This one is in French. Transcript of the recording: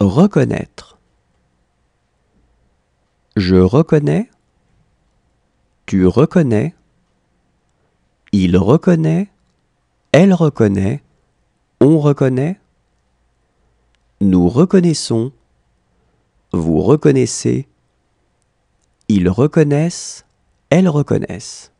reconnaître. Je reconnais, tu reconnais, il reconnaît, elle reconnaît, on reconnaît, nous reconnaissons, vous reconnaissez, ils reconnaissent, elles reconnaissent.